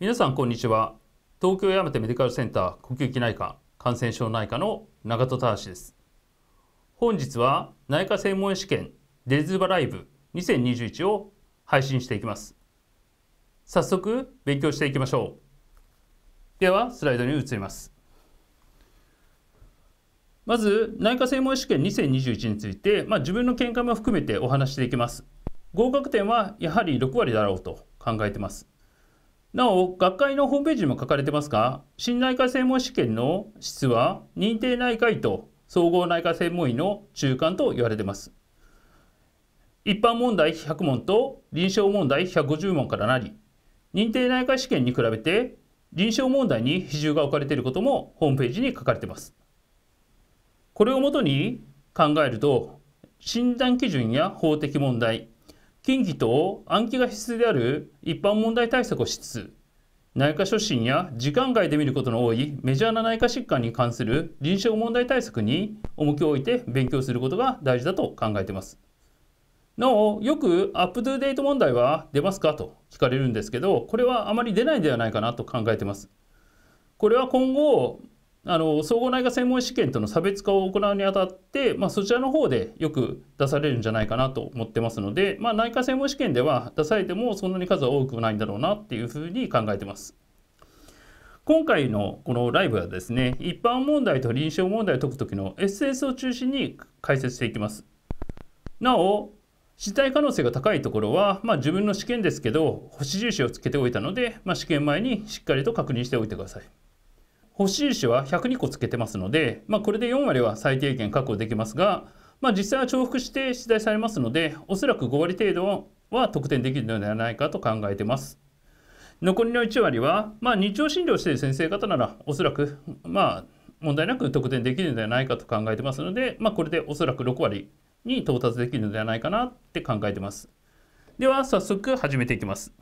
皆さんこんにちは東京山手メディカルセンター呼吸器内科感染症内科の永戸忠です本日は内科専門試験デズバライブ2021を配信していきます早速勉強していきましょうではスライドに移りますまず内科専門試験2021について、まあ、自分の見解も含めてお話していきます合格点はやはり6割だろうと考えてますなお、学会のホームページにも書かれてますが、新内科専門試験の質は認定内科医と総合内科専門医の中間と言われてます。一般問題100問と臨床問題150問からなり、認定内科試験に比べて臨床問題に比重が置かれていることもホームページに書かれてます。これをもとに考えると、診断基準や法的問題、近畿と暗記が必須である一般問題対策をしつつ内科初診や時間外で見ることの多いメジャーな内科疾患に関する臨床問題対策に重きを置いて勉強することが大事だと考えています。なお、よくアップトゥデート問題は出ますかと聞かれるんですけど、これはあまり出ないんではないかなと考えてます。これは今後、あの総合内科専門試験との差別化を行うにあたって、まあ、そちらの方でよく出されるんじゃないかなと思ってますので、まあ、内科専門試験では出されてもそんなに数は多くないんだろうなっていうふうに考えてます。今回のこのライブはですね一般問題と臨床問題を解く時の SS を中心に解説していきます。なお死体可能性が高いところは、まあ、自分の試験ですけど星印をつけておいたので、まあ、試験前にしっかりと確認しておいてください。欲しい種は102個つけてますので、まあ、これで4割は最低限確保できますが、まあ、実際は重複して出題されますのでおそらく5割程度は得点できるのではないかと考えてます残りの1割は、まあ、日常診療している先生方ならおそらくまあ問題なく得点できるのではないかと考えてますので、まあ、これでおそらく6割に到達できるのではないかなって考えてますでは早速始めていきます